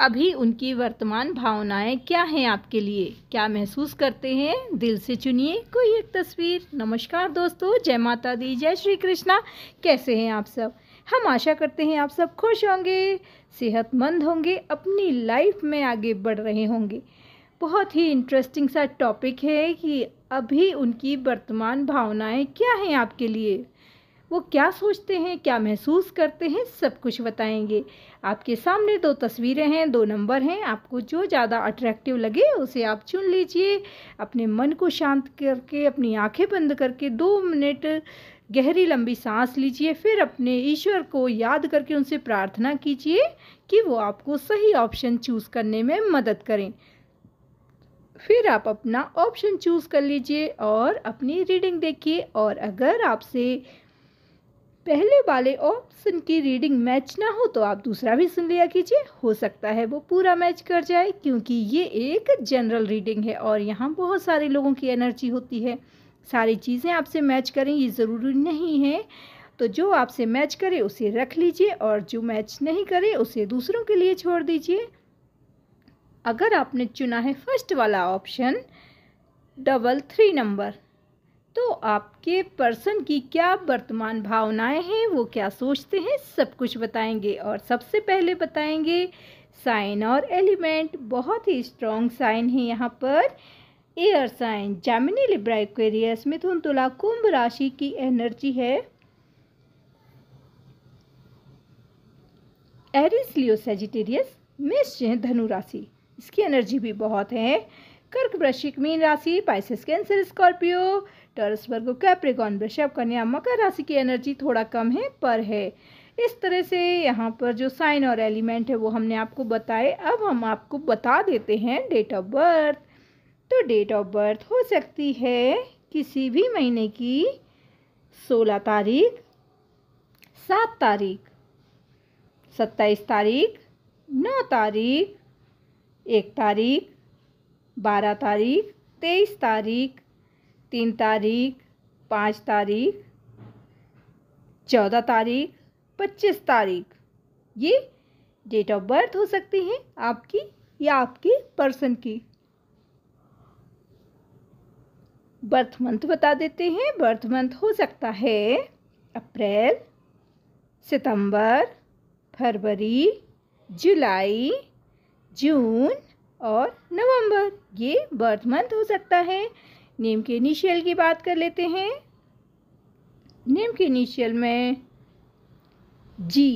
अभी उनकी वर्तमान भावनाएं क्या हैं आपके लिए क्या महसूस करते हैं दिल से चुनिए कोई एक तस्वीर नमस्कार दोस्तों जय माता दी जय श्री कृष्णा कैसे हैं आप सब हम आशा करते हैं आप सब खुश होंगे सेहतमंद होंगे अपनी लाइफ में आगे बढ़ रहे होंगे बहुत ही इंटरेस्टिंग सा टॉपिक है कि अभी उनकी वर्तमान भावनाएं क्या हैं आपके लिए वो क्या सोचते हैं क्या महसूस करते हैं सब कुछ बताएंगे आपके सामने दो तस्वीरें हैं दो नंबर हैं आपको जो ज़्यादा अट्रैक्टिव लगे उसे आप चुन लीजिए अपने मन को शांत करके अपनी आंखें बंद करके दो मिनट गहरी लंबी सांस लीजिए फिर अपने ईश्वर को याद करके उनसे प्रार्थना कीजिए कि वो आपको सही ऑप्शन चूज़ करने में मदद करें फिर आप अपना ऑप्शन चूज़ कर लीजिए और अपनी रीडिंग देखिए और अगर आपसे पहले वाले ऑप्शन की रीडिंग मैच ना हो तो आप दूसरा भी सुन लिया कीजिए हो सकता है वो पूरा मैच कर जाए क्योंकि ये एक जनरल रीडिंग है और यहाँ बहुत सारे लोगों की एनर्जी होती है सारी चीज़ें आपसे मैच करें ये ज़रूरी नहीं है तो जो आपसे मैच करे उसे रख लीजिए और जो मैच नहीं करे उसे दूसरों के लिए छोड़ दीजिए अगर आपने चुना है फर्स्ट वाला ऑप्शन डबल थ्री नंबर तो आपके पर्सन की क्या वर्तमान भावनाएं हैं वो क्या सोचते हैं सब कुछ बताएंगे और सबसे पहले बताएंगे साइन और एलिमेंट बहुत ही स्ट्रॉन्ग साइन है यहाँ पर air sign Gemini Libra Aquarius मिथुन तुला कुंभ राशि की एनर्जी है एरिस लियो सेजिटेरियस मेष धनु राशि इसकी एनर्जी भी बहुत है कर्क वृश्चिक मीन राशि पाइसिस कैंसर स्कॉर्पियो टर्स वर्गो कैप्रिकॉन वृषभ कन्या मकर राशि की एनर्जी थोड़ा कम है पर है इस तरह से यहाँ पर जो साइन और एलिमेंट है वो हमने आपको बताए अब हम आपको बता देते हैं डेट ऑफ बर्थ तो डेट ऑफ बर्थ हो सकती है किसी भी महीने की सोलह तारीख सात तारीख सत्ताईस तारीख नौ तारीख एक तारीख बारह तारीख तेईस तारीख तीन तारीख पाँच तारीख चौदह तारीख पच्चीस तारीख ये डेट ऑफ बर्थ हो सकती है आपकी या आपके पर्सन की बर्थ मंथ बता देते हैं बर्थ मंथ हो सकता है अप्रैल सितंबर फरवरी जुलाई जून और नवंबर ये बर्थ मंथ हो सकता है नेम के इनिशियल की बात कर लेते हैं नेम के इनिशियल में G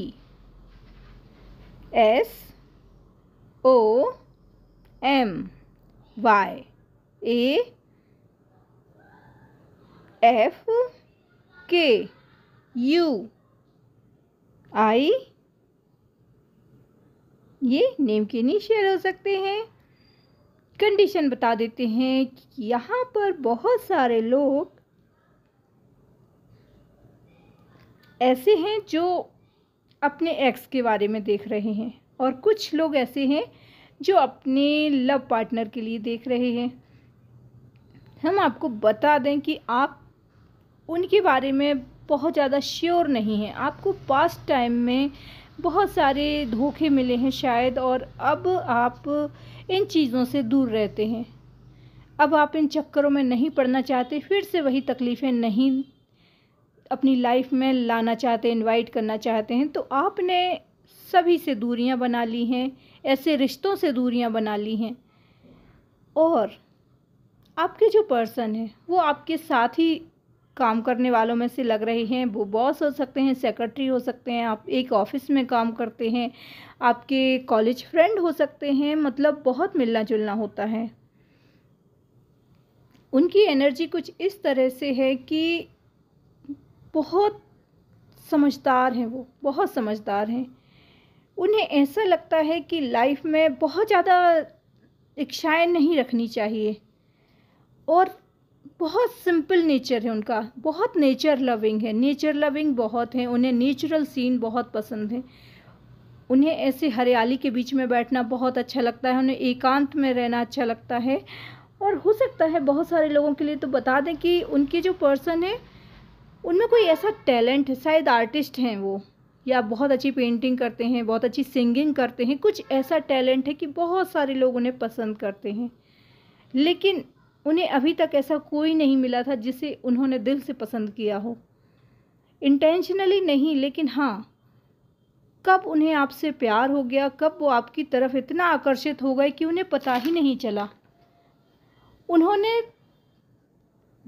S O M Y A F K U I ये नेम के इनिशियल हो सकते हैं कंडीशन बता देते हैं कि यहाँ पर बहुत सारे लोग ऐसे हैं जो अपने एक्स के बारे में देख रहे हैं और कुछ लोग ऐसे हैं जो अपने लव पार्टनर के लिए देख रहे हैं हम आपको बता दें कि आप उनके बारे में बहुत ज़्यादा श्योर नहीं हैं आपको पास्ट टाइम में बहुत सारे धोखे मिले हैं शायद और अब आप इन चीज़ों से दूर रहते हैं अब आप इन चक्करों में नहीं पड़ना चाहते फिर से वही तकलीफ़ें नहीं अपनी लाइफ में लाना चाहते इनवाइट करना चाहते हैं तो आपने सभी से दूरियां बना ली हैं ऐसे रिश्तों से दूरियां बना ली हैं और आपके जो पर्सन हैं वो आपके साथ ही काम करने वालों में से लग रहे हैं वो बॉस हो सकते हैं सेक्रेटरी हो सकते हैं आप एक ऑफिस में काम करते हैं आपके कॉलेज फ्रेंड हो सकते हैं मतलब बहुत मिलना जुलना होता है उनकी एनर्जी कुछ इस तरह से है कि बहुत समझदार हैं वो बहुत समझदार हैं उन्हें ऐसा लगता है कि लाइफ में बहुत ज़्यादा इच्छाएँ नहीं रखनी चाहिए और बहुत सिंपल नेचर है उनका बहुत नेचर लविंग है नेचर लविंग बहुत है उन्हें नेचुरल सीन बहुत पसंद है उन्हें ऐसे हरियाली के बीच में बैठना बहुत अच्छा लगता है उन्हें एकांत में रहना अच्छा लगता है और हो सकता है बहुत सारे लोगों के लिए तो बता दें कि उनके जो पर्सन है उनमें कोई ऐसा टैलेंट है शायद आर्टिस्ट हैं वो या बहुत अच्छी पेंटिंग करते हैं बहुत अच्छी सिंगिंग करते हैं कुछ ऐसा टैलेंट है कि बहुत सारे लोग उन्हें पसंद करते हैं लेकिन उन्हें अभी तक ऐसा कोई नहीं मिला था जिसे उन्होंने दिल से पसंद किया हो इंटेंशनली नहीं लेकिन हाँ कब उन्हें आपसे प्यार हो गया कब वो आपकी तरफ इतना आकर्षित हो गए कि उन्हें पता ही नहीं चला उन्होंने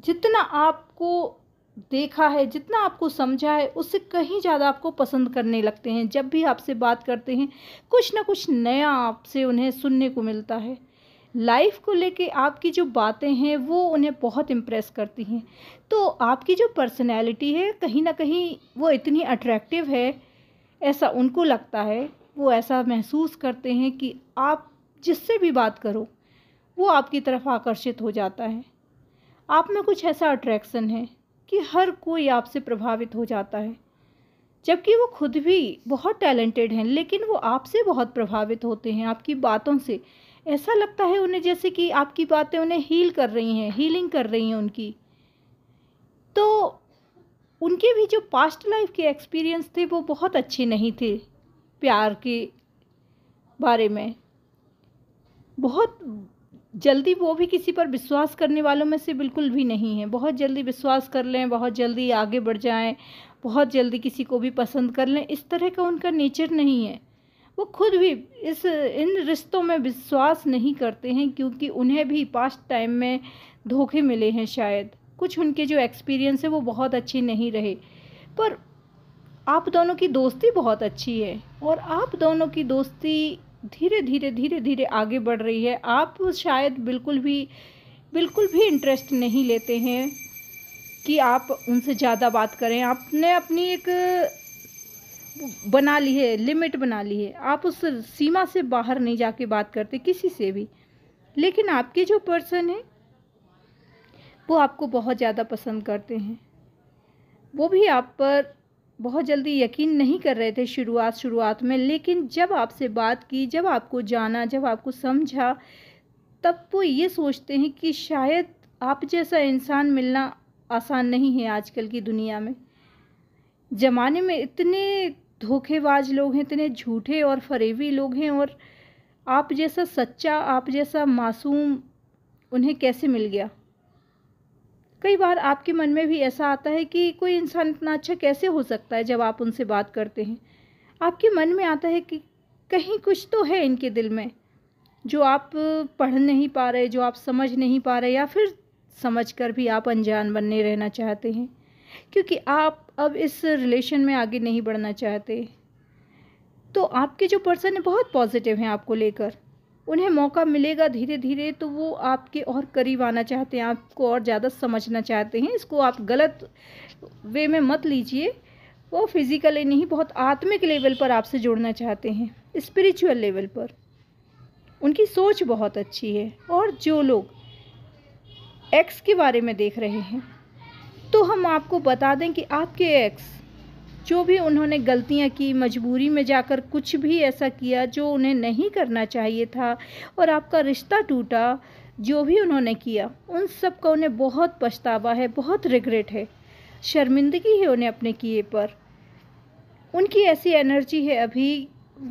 जितना आपको देखा है जितना आपको समझा है उससे कहीं ज़्यादा आपको पसंद करने लगते हैं जब भी आपसे बात करते हैं कुछ ना कुछ नया आपसे उन्हें सुनने को मिलता है लाइफ को लेके आपकी जो बातें हैं वो उन्हें बहुत इम्प्रेस करती हैं तो आपकी जो पर्सनैलिटी है कहीं ना कहीं वो इतनी अट्रैक्टिव है ऐसा उनको लगता है वो ऐसा महसूस करते हैं कि आप जिससे भी बात करो वो आपकी तरफ आकर्षित हो जाता है आप में कुछ ऐसा अट्रैक्शन है कि हर कोई आपसे प्रभावित हो जाता है जबकि वो खुद भी बहुत टैलेंटेड हैं लेकिन वो आपसे बहुत प्रभावित होते हैं आपकी बातों से ऐसा लगता है उन्हें जैसे कि आपकी बातें उन्हें हील कर रही हैं हीलिंग कर रही हैं उनकी तो उनके भी जो पास्ट लाइफ के एक्सपीरियंस थे वो बहुत अच्छे नहीं थे प्यार के बारे में बहुत जल्दी वो भी किसी पर विश्वास करने वालों में से बिल्कुल भी नहीं है बहुत जल्दी विश्वास कर लें बहुत जल्दी आगे बढ़ जाएं बहुत जल्दी किसी को भी पसंद कर लें इस तरह का उनका नेचर नहीं है वो खुद भी इस इन रिश्तों में विश्वास नहीं करते हैं क्योंकि उन्हें भी पास्ट टाइम में धोखे मिले हैं शायद कुछ उनके जो एक्सपीरियंस है वो बहुत अच्छे नहीं रहे पर आप दोनों की दोस्ती बहुत अच्छी है और आप दोनों की दोस्ती धीरे धीरे धीरे धीरे आगे बढ़ रही है आप शायद बिल्कुल भी बिल्कुल भी इंटरेस्ट नहीं लेते हैं कि आप उनसे ज़्यादा बात करें आपने अपनी एक बना ली है लिमिट बना ली है आप उस सीमा से बाहर नहीं जाके बात करते किसी से भी लेकिन आपके जो पर्सन है वो आपको बहुत ज़्यादा पसंद करते हैं वो भी आप पर बहुत जल्दी यकीन नहीं कर रहे थे शुरुआत शुरुआत में लेकिन जब आपसे बात की जब आपको जाना जब आपको समझा तब वो ये सोचते हैं कि शायद आप जैसा इंसान मिलना आसान नहीं है आजकल की दुनिया में ज़माने में इतने धोखेबाज लोग हैं इतने झूठे और फरेबी लोग हैं और आप जैसा सच्चा आप जैसा मासूम उन्हें कैसे मिल गया कई बार आपके मन में भी ऐसा आता है कि कोई इंसान इतना अच्छा कैसे हो सकता है जब आप उनसे बात करते हैं आपके मन में आता है कि कहीं कुछ तो है इनके दिल में जो आप पढ़ नहीं पा रहे जो आप समझ नहीं पा रहे या फिर समझ कर भी आप अनजान बनने रहना चाहते हैं क्योंकि आप अब इस रिलेशन में आगे नहीं बढ़ना चाहते तो आपके जो पर्सन है बहुत पॉजिटिव हैं आपको लेकर उन्हें मौका मिलेगा धीरे धीरे तो वो आपके और करीब आना चाहते हैं आपको और ज़्यादा समझना चाहते हैं इसको आप गलत वे में मत लीजिए वो फिज़िकली नहीं बहुत आत्मिक लेवल पर आपसे जुड़ना चाहते हैं स्पिरिचुअल लेवल पर उनकी सोच बहुत अच्छी है और जो लोग एक्स के बारे में देख रहे हैं तो हम आपको बता दें कि आपके एक्स जो भी उन्होंने गलतियां की मजबूरी में जाकर कुछ भी ऐसा किया जो उन्हें नहीं करना चाहिए था और आपका रिश्ता टूटा जो भी उन्होंने किया उन सब का उन्हें बहुत पछतावा है बहुत रिग्रेट है शर्मिंदगी है उन्हें अपने किए पर उनकी ऐसी एनर्जी है अभी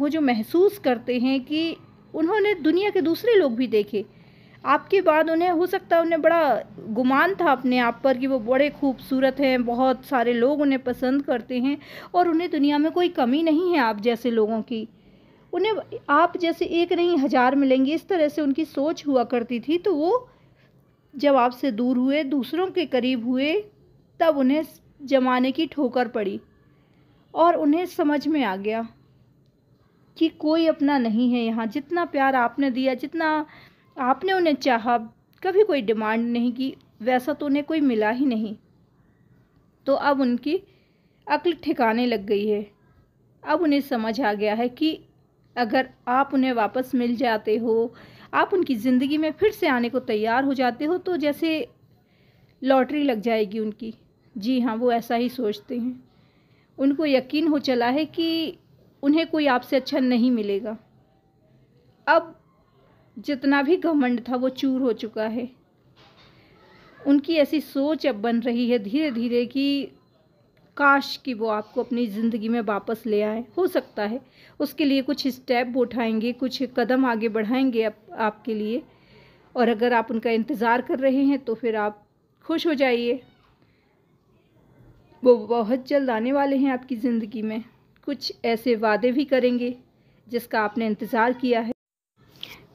वो जो महसूस करते हैं कि उन्होंने दुनिया के दूसरे लोग भी देखे आपके बाद उन्हें हो सकता है उन्हें बड़ा गुमान था अपने आप पर कि वो बड़े खूबसूरत हैं बहुत सारे लोग उन्हें पसंद करते हैं और उन्हें दुनिया में कोई कमी नहीं है आप जैसे लोगों की उन्हें आप जैसे एक नहीं हज़ार मिलेंगे इस तरह से उनकी सोच हुआ करती थी तो वो जब आपसे दूर हुए दूसरों के करीब हुए तब उन्हें जमाने की ठोकर पड़ी और उन्हें समझ में आ गया कि कोई अपना नहीं है यहाँ जितना प्यार आपने दिया जितना आपने उन्हें चाहा कभी कोई डिमांड नहीं की वैसा तो उन्हें कोई मिला ही नहीं तो अब उनकी अक्ल ठिकाने लग गई है अब उन्हें समझ आ गया है कि अगर आप उन्हें वापस मिल जाते हो आप उनकी ज़िंदगी में फिर से आने को तैयार हो जाते हो तो जैसे लॉटरी लग जाएगी उनकी जी हाँ वो ऐसा ही सोचते हैं उनको यकीन हो चला है कि उन्हें कोई आपसे अच्छा नहीं मिलेगा अब जितना भी घमंड था वो चूर हो चुका है उनकी ऐसी सोच अब बन रही है धीरे धीरे कि काश कि वो आपको अपनी ज़िंदगी में वापस ले आए हो सकता है उसके लिए कुछ स्टेप उठाएंगे कुछ कदम आगे बढ़ाएंगे आप, आपके लिए और अगर आप उनका इंतज़ार कर रहे हैं तो फिर आप खुश हो जाइए वो बहुत जल्द आने वाले हैं आपकी ज़िंदगी में कुछ ऐसे वादे भी करेंगे जिसका आपने इंतज़ार किया है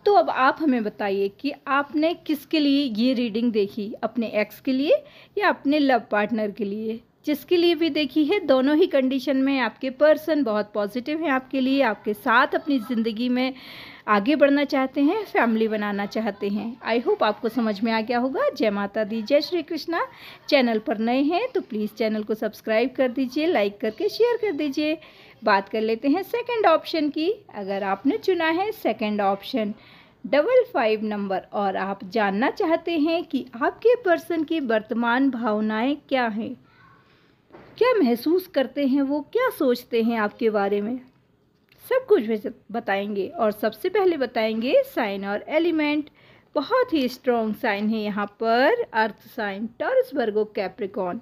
तो अब आप हमें बताइए कि आपने किसके लिए ये रीडिंग देखी अपने एक्स के लिए या अपने लव पार्टनर के लिए जिसके लिए भी देखी है दोनों ही कंडीशन में आपके पर्सन बहुत पॉजिटिव हैं आपके लिए आपके साथ अपनी ज़िंदगी में आगे बढ़ना चाहते हैं फैमिली बनाना चाहते हैं आई होप आपको समझ में आ गया होगा जय माता दी जय श्री कृष्णा चैनल पर नए हैं तो प्लीज़ चैनल को सब्सक्राइब कर दीजिए लाइक करके शेयर कर दीजिए बात कर लेते हैं सेकेंड ऑप्शन की अगर आपने चुना है second option double five number और आप जानना चाहते हैं कि आपके पर्सन की वर्तमान भावनाएं क्या हैं क्या महसूस करते हैं वो क्या सोचते हैं आपके बारे में सब कुछ बताएंगे और सबसे पहले बताएंगे साइन और एलिमेंट बहुत ही स्ट्रॉन्ग साइन है यहाँ पर earth sign Taurus Virgo Capricorn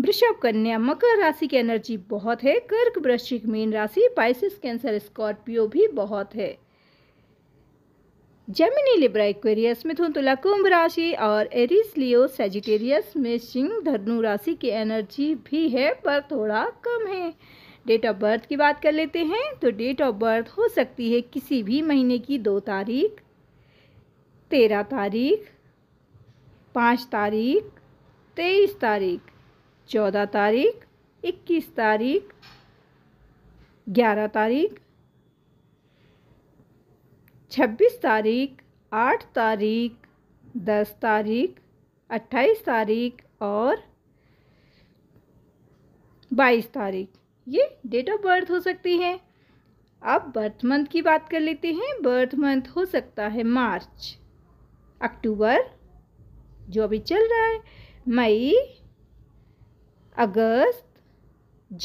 वृषभ कन्या मकर राशि की एनर्जी बहुत है कर्क वृश्चिक मीन राशि पाइसिस कैंसर स्कॉर्पियो भी बहुत है जेमिनी लिब्रा एक्वेरियस मिथुन तुला कुंभ राशि और एरिस लियो सेजिटेरियस में सिंह धनु राशि की एनर्जी भी है पर थोड़ा कम है डेट ऑफ बर्थ की बात कर लेते हैं तो डेट ऑफ बर्थ हो सकती है किसी भी महीने की दो तारीख तेरह तारीख पाँच तारीख तेईस तारीख चौदह तारीख इक्कीस तारीख ग्यारह तारीख छब्बीस तारीख आठ तारीख दस तारीख अट्ठाईस तारीख और बाईस तारीख ये डेट ऑफ बर्थ हो सकती है अब बर्थ मंथ की बात कर लेते हैं बर्थ मंथ हो सकता है मार्च अक्टूबर जो अभी चल रहा है मई अगस्त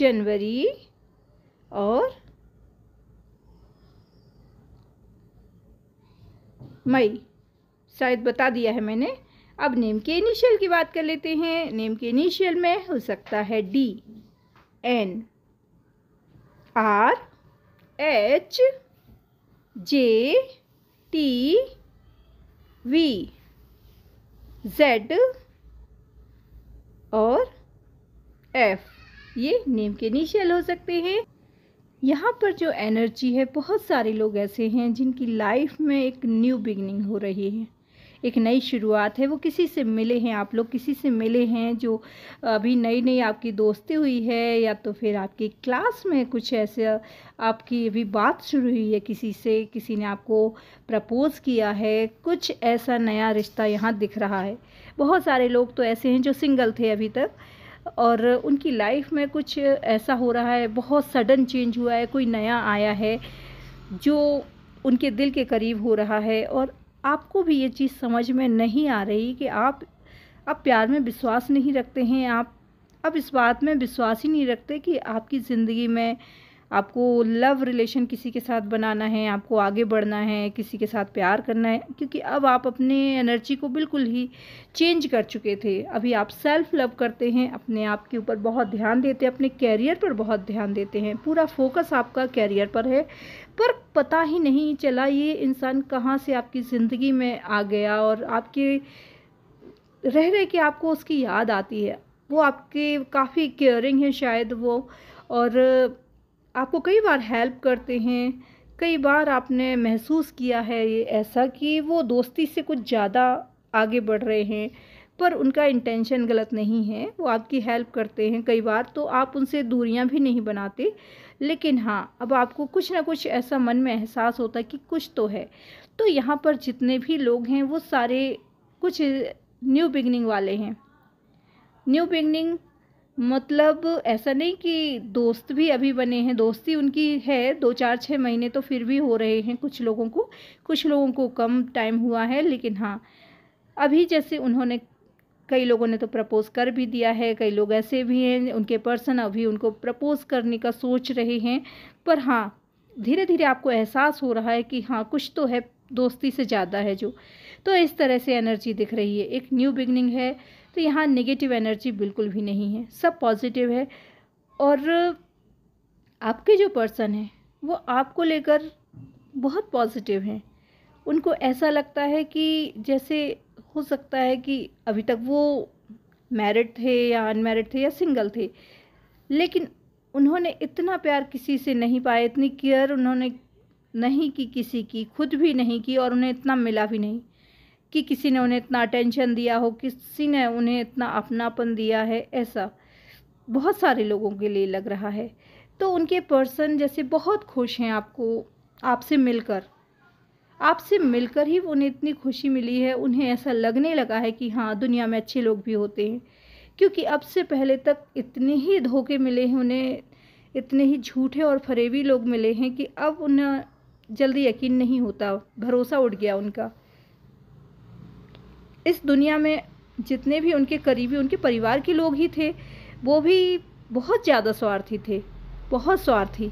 जनवरी और मई शायद बता दिया है मैंने अब नेम के इनिशियल की बात कर लेते हैं नेम के इनिशियल में हो सकता है D N R H J T V Z और एफ ये नेम के इनिशियल हो सकते हैं यहाँ पर जो एनर्जी है बहुत सारे लोग ऐसे हैं जिनकी लाइफ में एक न्यू बिगनिंग हो रही है एक नई शुरुआत है वो किसी से मिले हैं आप लोग किसी से मिले हैं जो अभी नई नई आपकी दोस्ती हुई है या तो फिर आपकी क्लास में कुछ ऐसे आपकी अभी बात शुरू हुई है किसी से किसी ने आपको प्रपोज़ किया है कुछ ऐसा नया रिश्ता यहाँ दिख रहा है बहुत सारे लोग तो ऐसे हैं जो सिंगल थे अभी तक और उनकी लाइफ में कुछ ऐसा हो रहा है बहुत सडन चेंज हुआ है कोई नया आया है जो उनके दिल के करीब हो रहा है और आपको भी ये चीज़ समझ में नहीं आ रही कि आप अब प्यार में विश्वास नहीं रखते हैं आप अब इस बात में विश्वास ही नहीं रखते कि आपकी ज़िंदगी में आपको लव रिलेशन किसी के साथ बनाना है आपको आगे बढ़ना है किसी के साथ प्यार करना है क्योंकि अब आप अपने एनर्जी को बिल्कुल ही चेंज कर चुके थे अभी आप सेल्फ लव करते हैं अपने आप के ऊपर बहुत ध्यान देते हैं अपने कैरियर पर बहुत ध्यान देते हैं पूरा फोकस आपका कैरियर पर है पर पता ही नहीं चला ये इंसान कहाँ से आपकी ज़िंदगी में आ गया और आपके रह रहे कि आपको उसकी याद आती है वो आपके काफ़ी केयरिंग है शायद वो और आपको कई बार हेल्प करते हैं कई बार आपने महसूस किया है ये ऐसा कि वो दोस्ती से कुछ ज़्यादा आगे बढ़ रहे हैं पर उनका इंटेंशन गलत नहीं है वो आपकी हेल्प करते हैं कई बार तो आप उनसे दूरियां भी नहीं बनाते लेकिन हाँ अब आपको कुछ ना कुछ ऐसा मन में एहसास होता है कि कुछ तो है तो यहाँ पर जितने भी लोग हैं वो सारे कुछ न्यू बिगनिंग वाले हैं न्यू बिगनिंग मतलब ऐसा नहीं कि दोस्त भी अभी बने हैं दोस्ती उनकी है दो चार छः महीने तो फिर भी हो रहे हैं कुछ लोगों को कुछ लोगों को कम टाइम हुआ है लेकिन हाँ अभी जैसे उन्होंने कई लोगों ने तो प्रपोज़ कर भी दिया है कई लोग ऐसे भी हैं उनके पर्सन अभी उनको प्रपोज़ करने का सोच रहे हैं पर हाँ धीरे धीरे आपको एहसास हो रहा है कि हाँ कुछ तो है दोस्ती से ज़्यादा है जो तो इस तरह से एनर्जी दिख रही है एक न्यू बिगनिंग है तो यहाँ नेगेटिव एनर्जी बिल्कुल भी नहीं है सब पॉजिटिव है और आपके जो पर्सन हैं वो आपको लेकर बहुत पॉजिटिव हैं उनको ऐसा लगता है कि जैसे हो सकता है कि अभी तक वो मैरिड थे या अनमैरिड थे या सिंगल थे लेकिन उन्होंने इतना प्यार किसी से नहीं पाया इतनी केयर उन्होंने नहीं की किसी की खुद भी नहीं की और उन्हें इतना मिला भी नहीं कि किसी ने उन्हें इतना अटेंशन दिया हो किसी ने उन्हें इतना अपनापन दिया है ऐसा बहुत सारे लोगों के लिए लग रहा है तो उनके पर्सन जैसे बहुत खुश हैं आपको आपसे मिलकर आपसे मिलकर ही उन्हें इतनी खुशी मिली है उन्हें ऐसा लगने लगा है कि हाँ दुनिया में अच्छे लोग भी होते हैं क्योंकि अब से पहले तक इतने ही धोखे मिले हैं उन्हें इतने ही झूठे और फरेबी लोग मिले हैं कि अब उन्हें जल्दी यकीन नहीं होता भरोसा उठ गया उनका इस दुनिया में जितने भी उनके करीबी उनके परिवार के लोग ही थे वो भी बहुत ज़्यादा स्वार्थी थे बहुत स्वार्थी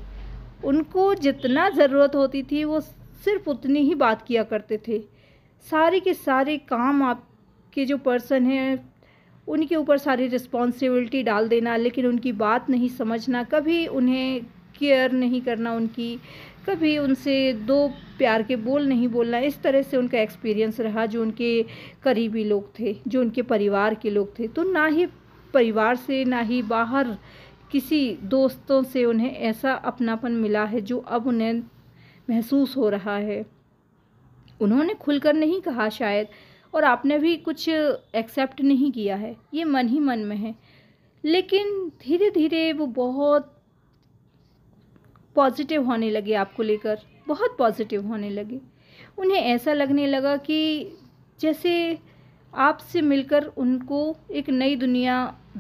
उनको जितना ज़रूरत होती थी वो सिर्फ उतनी ही बात किया करते थे सारे के सारे काम आपके जो पर्सन हैं उनके ऊपर सारी रिस्पॉन्सिबिलिटी डाल देना लेकिन उनकी बात नहीं समझना कभी उन्हें केयर नहीं करना उनकी कभी उनसे दो प्यार के बोल नहीं बोलना इस तरह से उनका एक्सपीरियंस रहा जो उनके करीबी लोग थे जो उनके परिवार के लोग थे तो ना ही परिवार से ना ही बाहर किसी दोस्तों से उन्हें ऐसा अपनापन मिला है जो अब उन्हें महसूस हो रहा है उन्होंने खुलकर नहीं कहा शायद और आपने भी कुछ एक्सेप्ट नहीं किया है ये मन ही मन में है लेकिन धीरे धीरे वो बहुत पॉजिटिव होने लगे आपको लेकर बहुत पॉजिटिव होने लगे उन्हें ऐसा लगने लगा कि जैसे आपसे मिलकर उनको एक नई दुनिया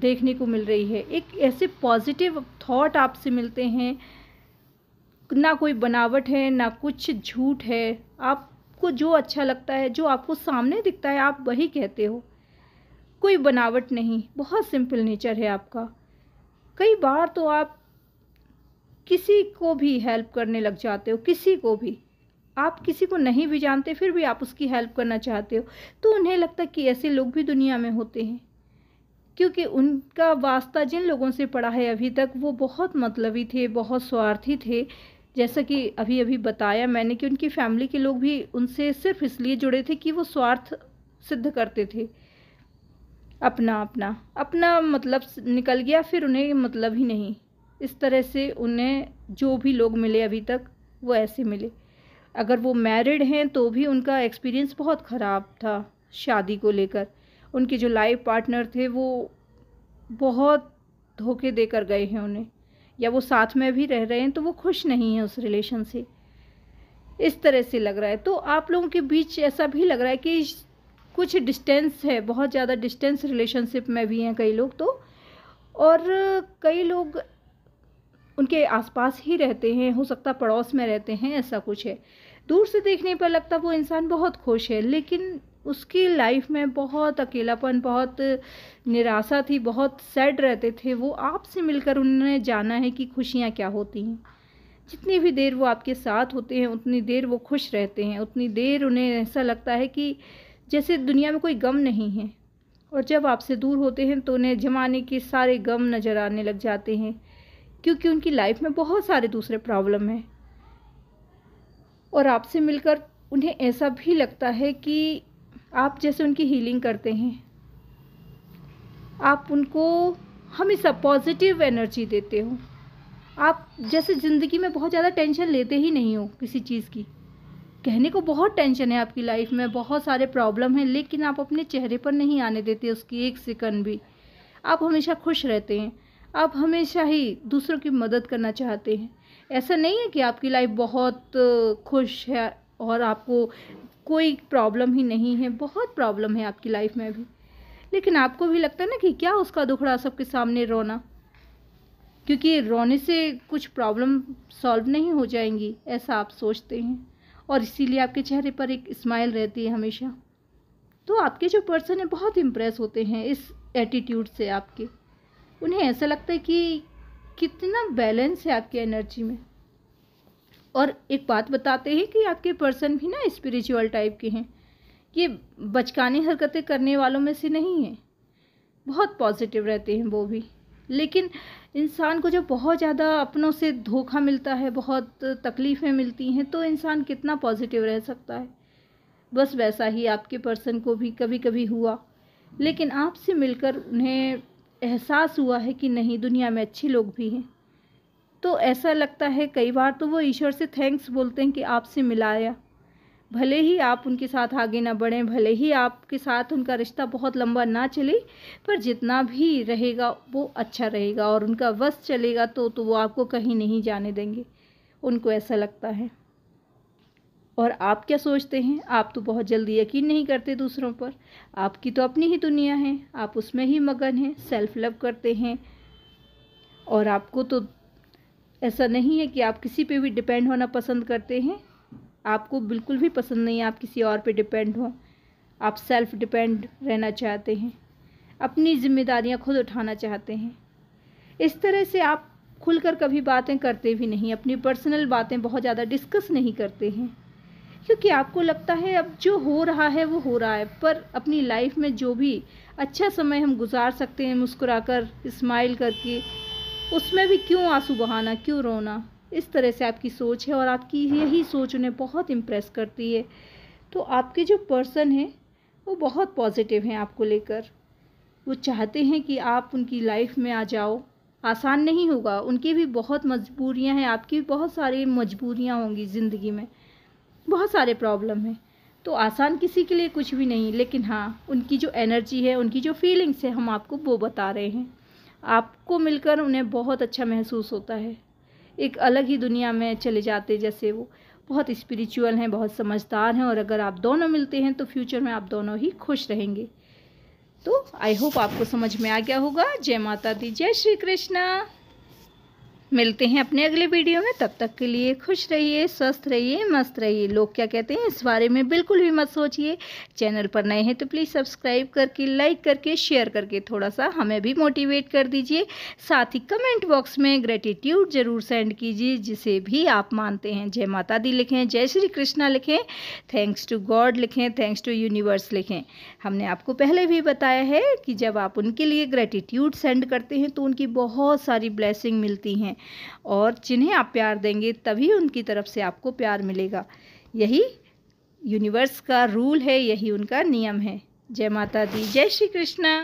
देखने को मिल रही है एक ऐसे पॉजिटिव थॉट आपसे मिलते हैं ना कोई बनावट है ना कुछ झूठ है आपको जो अच्छा लगता है जो आपको सामने दिखता है आप वही कहते हो कोई बनावट नहीं बहुत सिंपल नेचर है आपका कई बार तो आप किसी को भी हेल्प करने लग जाते हो किसी को भी आप किसी को नहीं भी जानते फिर भी आप उसकी हेल्प करना चाहते हो तो उन्हें लगता है कि ऐसे लोग भी दुनिया में होते हैं क्योंकि उनका वास्ता जिन लोगों से पड़ा है अभी तक वो बहुत मतलबी थे बहुत स्वार्थी थे जैसा कि अभी अभी बताया मैंने कि उनकी फैमिली के लोग भी उनसे सिर्फ इसलिए जुड़े थे कि वो स्वार्थ सिद्ध करते थे अपना अपना अपना मतलब निकल गया फिर उन्हें मतलब ही नहीं इस तरह से उन्हें जो भी लोग मिले अभी तक वो ऐसे मिले अगर वो मैरिड हैं तो भी उनका एक्सपीरियंस बहुत ख़राब था शादी को लेकर उनके जो लाइफ पार्टनर थे वो बहुत धोखे देकर गए हैं उन्हें या वो साथ में भी रह रहे हैं तो वो खुश नहीं हैं उस रिलेशन से इस तरह से लग रहा है तो आप लोगों के बीच ऐसा भी लग रहा है कि कुछ डिस्टेंस है बहुत ज़्यादा डिस्टेंस रिलेशनशिप में भी हैं कई लोग तो और कई लोग उनके आसपास ही रहते हैं हो सकता पड़ोस में रहते हैं ऐसा कुछ है दूर से देखने पर लगता वो इंसान बहुत खुश है लेकिन उसकी लाइफ में बहुत अकेलापन बहुत निराशा थी बहुत सैड रहते थे वो आपसे मिलकर उन्होंने जाना है कि खुशियाँ क्या होती हैं जितनी भी देर वो आपके साथ होते हैं उतनी देर वो खुश रहते हैं उतनी देर उन्हें ऐसा लगता है कि जैसे दुनिया में कोई गम नहीं है और जब आपसे दूर होते हैं तो उन्हें जमाने के सारे गम नज़र आने लग जाते हैं क्योंकि उनकी लाइफ में बहुत सारे दूसरे प्रॉब्लम हैं और आपसे मिलकर उन्हें ऐसा भी लगता है कि आप जैसे उनकी हीलिंग करते हैं आप उनको हमेशा पॉजिटिव एनर्जी देते हो आप जैसे ज़िंदगी में बहुत ज़्यादा टेंशन लेते ही नहीं हो किसी चीज़ की कहने को बहुत टेंशन है आपकी लाइफ में बहुत सारे प्रॉब्लम हैं लेकिन आप अपने चेहरे पर नहीं आने देते उसकी एक सेकंड भी आप हमेशा खुश रहते हैं आप हमेशा ही दूसरों की मदद करना चाहते हैं ऐसा नहीं है कि आपकी लाइफ बहुत खुश है और आपको कोई प्रॉब्लम ही नहीं है बहुत प्रॉब्लम है आपकी लाइफ में भी लेकिन आपको भी लगता है ना कि क्या उसका दुखड़ा सबके सामने रोना क्योंकि रोने से कुछ प्रॉब्लम सॉल्व नहीं हो जाएंगी ऐसा आप सोचते हैं और इसीलिए आपके चेहरे पर एक स्माइल रहती है हमेशा तो आपके जो पर्सन है बहुत इम्प्रेस होते हैं इस एटीट्यूड से आपके उन्हें ऐसा लगता है कि कितना बैलेंस है आपकी एनर्जी में और एक बात बताते हैं कि आपके पर्सन भी ना स्पिरिचुअल टाइप के हैं ये बचकानी हरकतें करने वालों में से नहीं हैं बहुत पॉजिटिव रहते हैं वो भी लेकिन इंसान को जब बहुत ज़्यादा अपनों से धोखा मिलता है बहुत तकलीफ़ें मिलती हैं तो इंसान कितना पॉजिटिव रह सकता है बस वैसा ही आपके पर्सन को भी कभी कभी हुआ लेकिन आपसे मिलकर उन्हें एहसास हुआ है कि नहीं दुनिया में अच्छे लोग भी हैं तो ऐसा लगता है कई बार तो वो ईश्वर से थैंक्स बोलते हैं कि आपसे मिलाया भले ही आप उनके साथ आगे ना बढ़ें भले ही आपके साथ उनका रिश्ता बहुत लंबा ना चले पर जितना भी रहेगा वो अच्छा रहेगा और उनका वश चलेगा तो तो वो आपको कहीं नहीं जाने देंगे उनको ऐसा लगता है और आप क्या सोचते हैं आप तो बहुत जल्दी यकीन नहीं करते दूसरों पर आपकी तो अपनी ही दुनिया है आप उसमें ही मगन हैं सेल्फ लव करते हैं और आपको तो ऐसा नहीं है कि आप किसी पे भी डिपेंड होना पसंद करते हैं आपको बिल्कुल भी पसंद नहीं है आप किसी और पे डिपेंड हो आप सेल्फ डिपेंड रहना चाहते हैं अपनी जिम्मेदारियां खुद उठाना चाहते हैं इस तरह से आप खुलकर कभी बातें करते भी नहीं अपनी पर्सनल बातें बहुत ज़्यादा डिस्कस नहीं करते हैं क्योंकि आपको लगता है अब जो हो रहा है वो हो रहा है पर अपनी लाइफ में जो भी अच्छा समय हम गुजार सकते हैं मुस्कुरा कर स्माइल करके उसमें भी क्यों आंसू बहाना क्यों रोना इस तरह से आपकी सोच है और आपकी यही सोच उन्हें बहुत इम्प्रेस करती है तो आपके जो पर्सन हैं वो बहुत पॉजिटिव हैं आपको लेकर वो चाहते हैं कि आप उनकी लाइफ में आ जाओ आसान नहीं होगा उनकी भी बहुत मजबूरियां हैं आपकी भी बहुत सारी मजबूरियां होंगी ज़िंदगी में बहुत सारे प्रॉब्लम हैं तो आसान किसी के लिए कुछ भी नहीं लेकिन हाँ उनकी जो एनर्जी है उनकी जो फीलिंग्स है हम आपको वो बता रहे हैं आपको मिलकर उन्हें बहुत अच्छा महसूस होता है एक अलग ही दुनिया में चले जाते जैसे वो बहुत स्पिरिचुअल हैं बहुत समझदार हैं और अगर आप दोनों मिलते हैं तो फ्यूचर में आप दोनों ही खुश रहेंगे तो आई होप आपको समझ में आ गया होगा जय माता दी जय श्री कृष्णा मिलते हैं अपने अगले वीडियो में तब तक के लिए खुश रहिए स्वस्थ रहिए मस्त रहिए लोग क्या कहते हैं इस बारे में बिल्कुल भी मत सोचिए चैनल पर नए हैं तो प्लीज़ सब्सक्राइब करके लाइक करके शेयर करके थोड़ा सा हमें भी मोटिवेट कर दीजिए साथ ही कमेंट बॉक्स में ग्रेटिट्यूड ज़रूर सेंड कीजिए जिसे भी आप मानते हैं जय माता दी लिखें जय श्री कृष्णा लिखें थैंक्स टू गॉड लिखें थैंक्स टू यूनिवर्स लिखें हमने आपको पहले भी बताया है कि जब आप उनके लिए ग्रेटिट्यूड सेंड करते हैं तो उनकी बहुत सारी ब्लैसिंग मिलती हैं और जिन्हें आप प्यार देंगे तभी उनकी तरफ से आपको प्यार मिलेगा यही यूनिवर्स का रूल है यही उनका नियम है जय माता दी जय श्री कृष्णा